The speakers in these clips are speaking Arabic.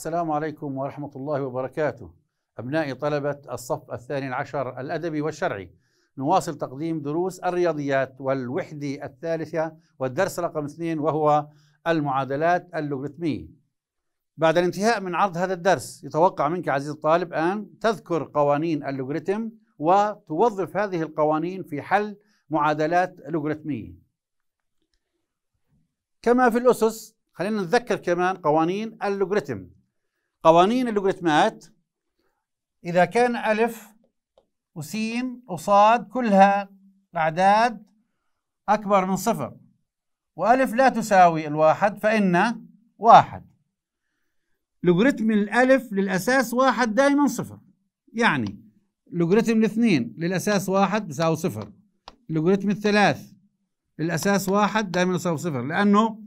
السلام عليكم ورحمة الله وبركاته أبناء طلبة الصف الثاني عشر الأدبي والشرعي نواصل تقديم دروس الرياضيات والوحدة الثالثة والدرس رقم اثنين وهو المعادلات اللوغاريتمية بعد الانتهاء من عرض هذا الدرس يتوقع منك عزيزي الطالب أن تذكر قوانين اللوغاريتم وتوظف هذه القوانين في حل معادلات لوغاريتمية كما في الأسس خلينا نتذكر كمان قوانين اللوغاريتم قوانين اللوغاريتمات إذا كان ألف وسين وصاد كلها أعداد أكبر من صفر وألف لا تساوي الواحد فإن واحد لوغاريتم الألف للأساس واحد دائما صفر يعني لوغاريتم الاثنين للأساس واحد يساوي صفر لوغاريتم الثلاث للأساس واحد دائما يساوي صفر لأنه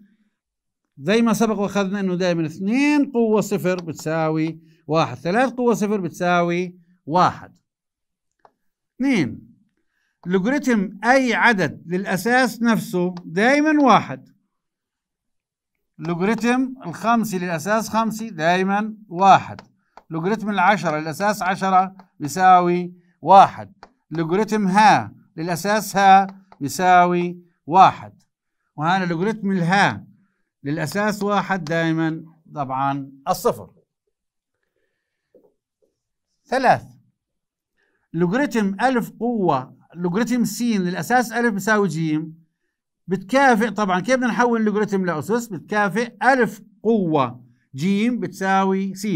زي ما سبق واخذنا انه دائما اثنين قوة صفر بتساوي واحد ثلاث قوة صفر بتساوي واحد اثنين لوغاريتم اي عدد للاساس نفسه دائما واحد لوغاريتم الخمسي للأساس خمسي دائما واحد لوغاريتم العشرة للأساس عشرة بيساوي واحد لوغاريتم ها للأساس ها بيساوي واحد وهنا لوغاريتم الها للأساس واحد دائما طبعا الصفر ثلاث لوغريتم ألف قوة لوغريتم س للأساس ألف بساوي جيم بتكافئ طبعا كيف بدنا نحول اللوغريتم لأسس بتكافئ ألف قوة جيم بتساوي س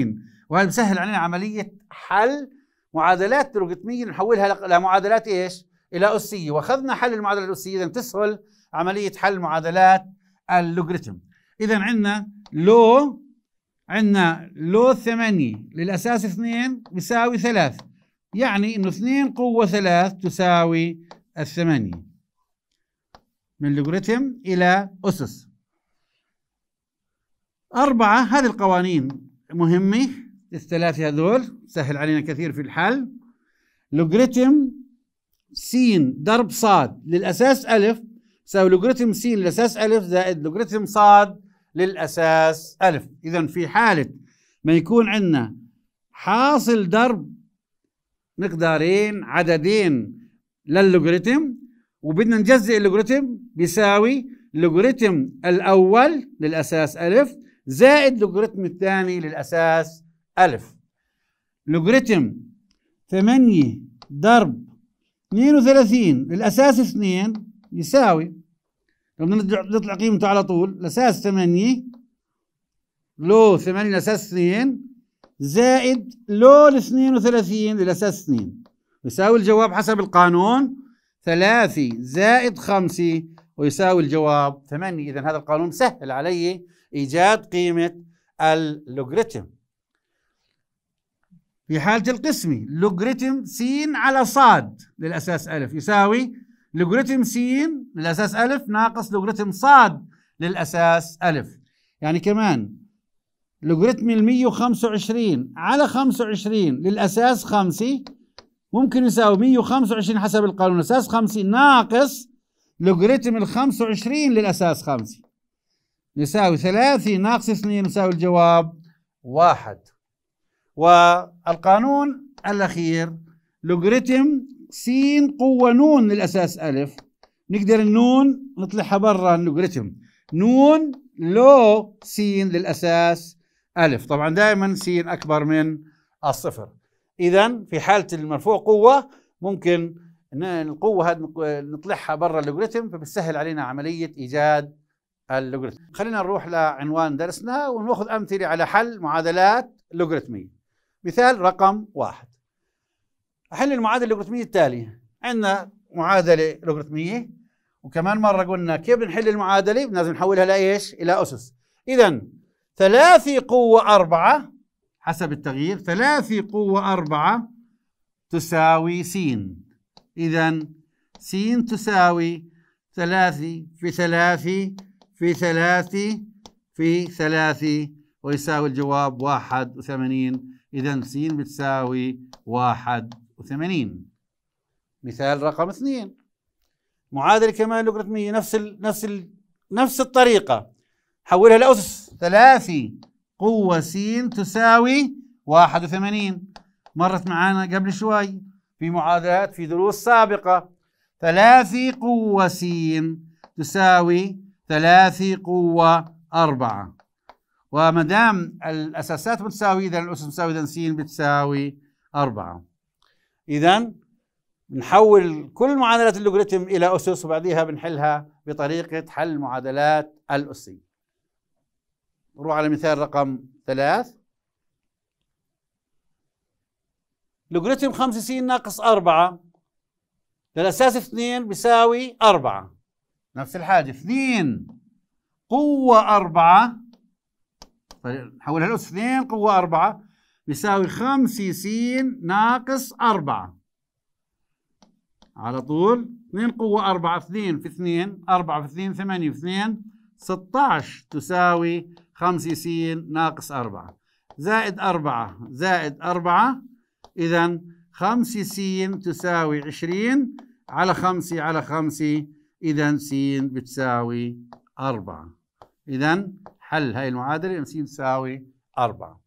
وهذا بسهل علينا عملية حل معادلات لوغاريتمية نحولها لمعادلات ايش؟ إلى أسية واخذنا حل المعادلة الأسية إذا تسهل عملية حل معادلات اللوغريتم اذا عندنا لو عندنا لو 8 للاساس 2 يساوي 3 يعني انه 2 قوه 3 تساوي 8 من لوغاريتم الى اسس أربعة هذه القوانين مهمة الثلاثة هذول سهل علينا كثير في الحل لوغاريتم س ضرب ص للأساس ألف يساوي لوغاريتم س للأساس ألف زائد لوغاريتم ص للأساس ألف إذا في حالة ما يكون عندنا حاصل ضرب مقدارين عددين لللوغاريتم وبدنا نجزئ اللوغاريتم بيساوي لوغاريتم الأول للأساس ألف زائد لوغاريتم الثاني للأساس ألف لوغاريتم 8 ضرب 32 للأساس 2 يساوي لو نطلع قيمته على طول الأساس 8 لو 8 الأساس 2 زائد لو 32 الأساس 2 يساوي الجواب حسب القانون 3 زائد 5 ويساوي الجواب 8 إذا هذا القانون سهل علي إيجاد قيمة اللوغريتم في حالة القسمي لوغريتم س على ص للأساس ألف يساوي لوغريتم س للأساس ألف ناقص لوغريتم صاد للأساس ألف يعني كمان لوغريتم ال 125 على 25 للأساس 5 ممكن يساوي 125 حسب القانون الأساس 5 ناقص لوغريتم ال 25 للأساس 5 يساوي 3 ناقص 2 يساوي الجواب واحد والقانون الأخير لوغريتم س قوة نون للأساس ألف نقدر النون نطلعها برا اللوغاريتم نون لو س للأساس ألف طبعا دائما س أكبر من الصفر إذا في حالة المرفوع قوة ممكن القوة هذه نطلعها برا اللوغاريتم فبتسهل علينا عملية إيجاد اللوغاريتم خلينا نروح لعنوان درسنا وناخذ أمثلة على حل معادلات لوغاريتمية مثال رقم واحد احل المعادله اللوغاريتميه التاليه عندنا معادله لوغاريتميه وكمان مره قلنا كيف بنحل المعادله لازم نحولها لايش الى اسس اذا ثلاثي قوه أربعة حسب التغيير ثلاثي قوه أربعة تساوي س اذا س تساوي ثلاثي في ثلاثي في ثلاثي في ثلاثي ويساوي الجواب واحد وثمانين إذا س بتساوي واحد وثمانين مثال رقم اثنين معادلة كمان لوغاريتمية نفس ال نفس ال نفس الطريقة حولها لأسس ثلاثي قوة س تساوي واحد وثمانين مرت معانا قبل شوي في معادلات في دروس سابقة ثلاثي قوة س تساوي ثلاثي قوة أربعة وما دام الأساسات متساوية إذا الأسس متساوية إذا س بتساوي أربعة اذا نحول كل معادلات اللوغاريتم الى اسس وبعديها بنحلها بطريقه حل معادلات الاسيه نروح على مثال رقم ثلاث لوغاريتم س ناقص 4 للأساس 2 بيساوي 4 نفس الحاجة 2 قوة 4 طيب، نحولها لأس 2 قوة 4 بيساوي خمس س ناقص أربعة على طول 2 قوة أربعة 2 في 2 4 في 2 8 في 2 16 تساوي خمس س ناقص أربعة زائد 4 زائد 4 إذا خمس س تساوي 20 على 5 على 5 إذا س بتساوي 4 إذا حل هاي المعادلة س تساوي 4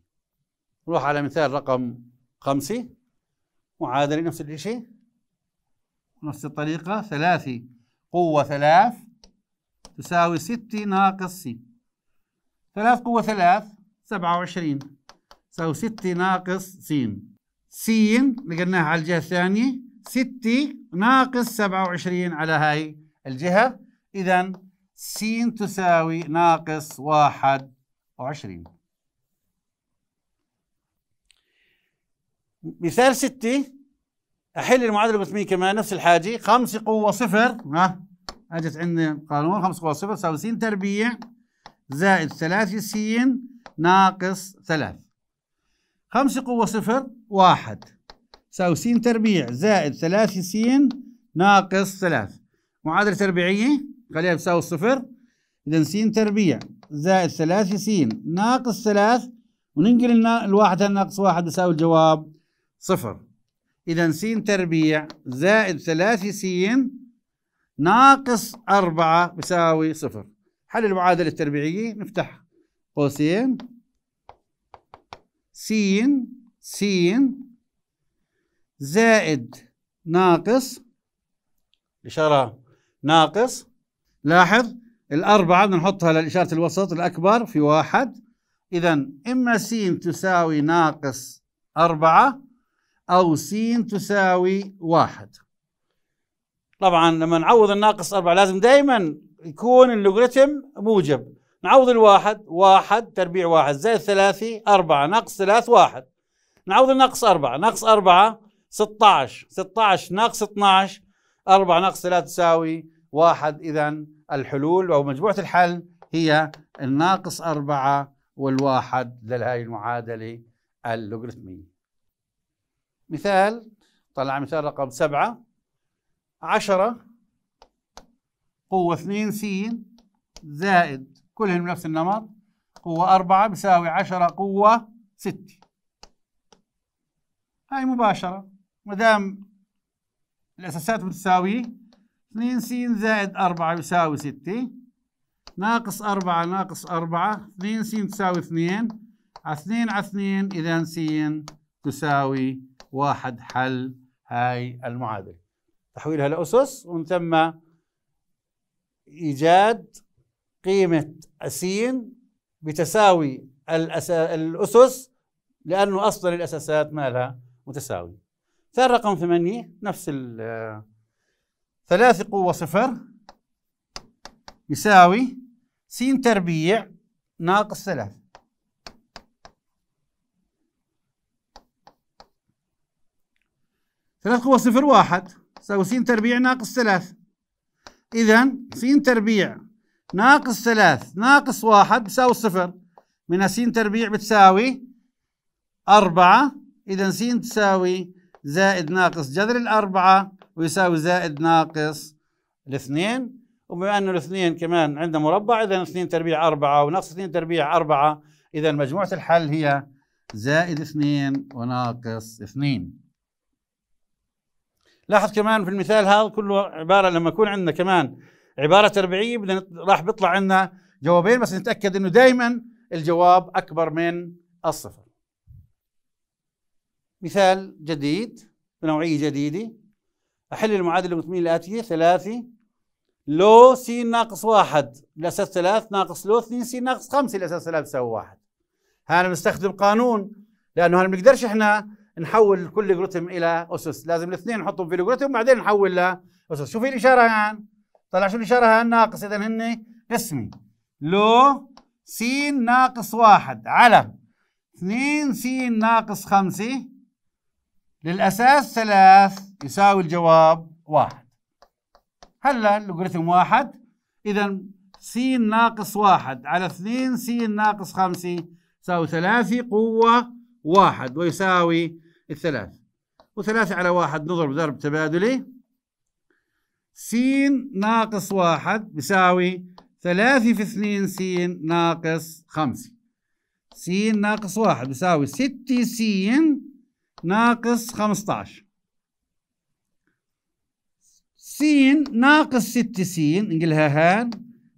نروح على مثال رقم خمسة معادلة نفس الشيء نفس الطريقة ثلاثة قوة ثلاث تساوي ستة ناقص سي ثلاث قوة ثلاث سبعة وعشرين تساوي ستة ناقص سين سين لقيناها على الجهة الثانية ستة ناقص سبعة وعشرين على هاي الجهة إذا سين تساوي ناقص واحد وعشرين مثال ستة أحل المعادلة القسمية كمان نفس الحاجة خمسة قوة صفر ها أجت عندي قانون خمسة قوة صفر تساوي س تربيع زائد ثلاثة س ناقص ثلاث خمسة قوة صفر واحد تساوي س تربيع زائد ثلاثة س ناقص ثلاث معادلة تربيعية خليها تساوي الصفر إذا س تربيع زائد ثلاثة س ناقص ثلاث وننقل الواحد على ناقص واحد يساوي الجواب صفر إذا س تربيع زائد ثلاثة س ناقص أربعة يساوي صفر حل المعادلة التربيعية نفتح قوسين س س زائد ناقص إشارة ناقص لاحظ الأربعة بنحطها لإشارة الوسط الأكبر في واحد إذا إما س تساوي ناقص أربعة أو س تساوي واحد طبعا لما نعوض الناقص أربعة لازم دائما يكون اللوغريتم موجب نعوض الواحد واحد تربيع واحد زائد ثلاثة أربعة ناقص ثلاث واحد نعوض الناقص أربعة ناقص أربعة 16 16 ناقص 12 4 ناقص 3 تساوي 1 إذا الحلول أو مجموعة الحل هي الناقص 4 والواحد لهذه المعادلة اللوغاريتمية مثال طلع مثال رقم سبعة عشرة قوة اثنين س زائد كلهم نفس النمط قوة أربعة بساوي عشرة قوة ستة هاي مباشرة ما دام الأساسات متساوية اثنين س زائد أربعة بساوي ستة ناقص أربعة ناقص أربعة اثنين س تساوي اثنين على اثنين على اثنين إذا س تساوي واحد حل هاي المعادلة تحويلها لأسس ومن ثم إيجاد قيمة أسين بتساوي الأسس لأنه أصلا الأساسات مالها متساوي ثار رقم ثمانية نفس ال ثلاثة قوة صفر يساوي س تربيع ناقص ثلاثة 3 قوة صفر واحد تساوي س تربيع ناقص ثلاث إذا س تربيع ناقص ثلاث ناقص واحد بتساوي صفر من س تربيع بتساوي أربعة إذا س تساوي زائد ناقص جذر الأربعة ويساوي زائد ناقص الاثنين وبما أنه الاثنين كمان عندنا مربع إذا اثنين تربيع أربعة وناقص اثنين تربيع أربعة إذا مجموعة الحل هي زائد اثنين وناقص اثنين لاحظ كمان في المثال هذا كله عباره لما يكون عندنا كمان عباره تربيعيه بدنا راح بيطلع عندنا جوابين بس نتاكد انه دائما الجواب اكبر من الصفر مثال جديد بنوعيه جديده احل المعادله بالمثمين الاتيه ثلاثه لو س ناقص واحد الاساس ثلاث ناقص لو اثنين س ناقص خمسه الاساس ثلاث تساوي واحد هذا بنستخدم قانون لانه هل بنقدرش احنا نحول كل جروتم الى اسس لازم الاثنين نحطهم في الجروتم وبعدين نحول لاسس شوف الاشاره هان طلع شو الاشاره هان ناقص اذا هن اسمي لو س ناقص واحد على 2 س ناقص 5 للاساس 3 يساوي الجواب واحد هلا اللوغاريتم واحد اذا س ناقص واحد على 2 س ناقص 5 يساوي 3 قوه واحد ويساوي الثلاث وثلاثة على واحد نضرب ضرب تبادلي س ناقص واحد بساوي ثلاثة في اثنين س ناقص خمسة س ناقص واحد بساوي ستة س ناقص خمسة س ناقص ستة س نقلها هان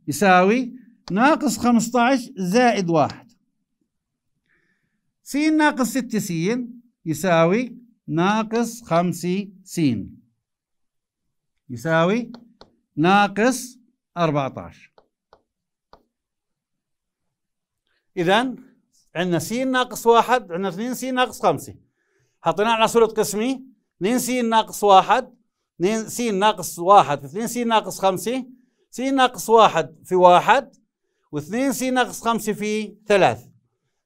يساوي ناقص 15 زائد واحد س ناقص ستة س يساوي ناقص س يساوي ناقص 14 إذا عندنا س ناقص واحد عندنا 2 س ناقص خمسة حطينا على صورة قسمي 2 س ناقص واحد 2 س ناقص واحد في 2 س ناقص خمسة س ناقص واحد في واحد و2 س ناقص خمسة في ثلاث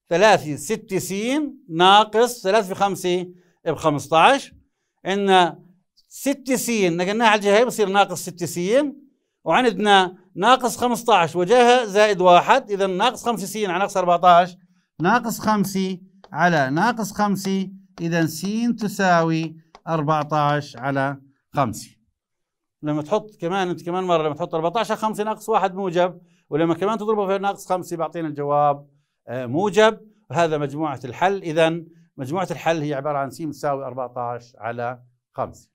3 6 س ناقص 3 في 5 ب 15 عندنا 6 س نقلناها على الجهه هي بصير ناقص 6 س وعندنا ناقص 15 وجهه زائد 1 اذا ناقص 5 س على ناقص 14 ناقص 5 على ناقص 5 اذا س تساوي 14 على 5 لما تحط كمان انت كمان مره لما تحط 14 على 5 ناقص 1 موجب ولما كمان تضربه في ناقص 5 بيعطينا الجواب آه، موجب وهذا مجموعة الحل إذا مجموعة الحل هي عبارة عن س تساوي 14 على 5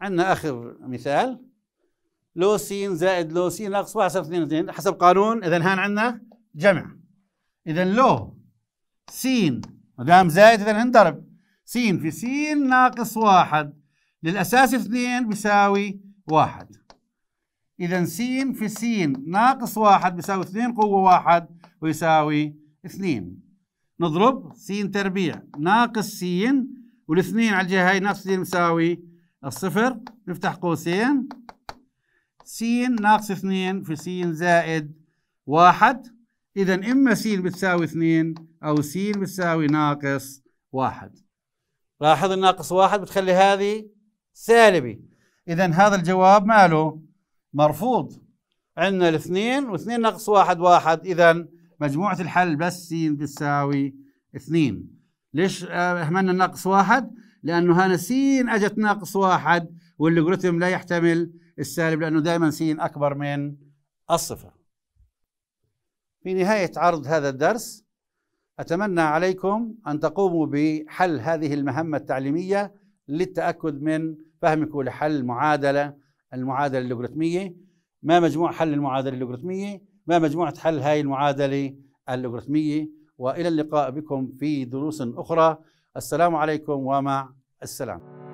عندنا آخر مثال لو س زائد لو س ناقص 1 يساوي 2 2 حسب قانون إذا هان عندنا جمع إذا لو س ما دام زائد إذا هنضرب س في س ناقص 1 للأساس 2 بيساوي 1 إذا س في س ناقص 1 بيساوي 2 قوة 1 ويساوي 2 نضرب س تربيع ناقص س والاثنين على الجهه هاي ناقص س مساوي الصفر نفتح قوسين س ناقص اثنين في س زائد واحد إذا إما س بتساوي اثنين أو س بتساوي ناقص واحد لاحظ الناقص واحد بتخلي هذه سالبي إذا هذا الجواب ماله مرفوض عندنا الاثنين واثنين ناقص واحد واحد إذا مجموعة الحل بس س بتساوي اثنين ليش آه، اهملنا ناقص واحد؟ لأنه هنا س أجت ناقص واحد واللوغاريتم لا يحتمل السالب لأنه دائما س أكبر من الصفر في نهاية عرض هذا الدرس أتمنى عليكم أن تقوموا بحل هذه المهمة التعليمية للتأكد من فهمكم لحل معادلة المعادلة اللوغاريتمية ما مجموع حل المعادلة اللوغاريتمية ما مجموعة حل هاي المعادلة اللوغاريتمية وإلى اللقاء بكم في دروس أخرى السلام عليكم ومع السلامة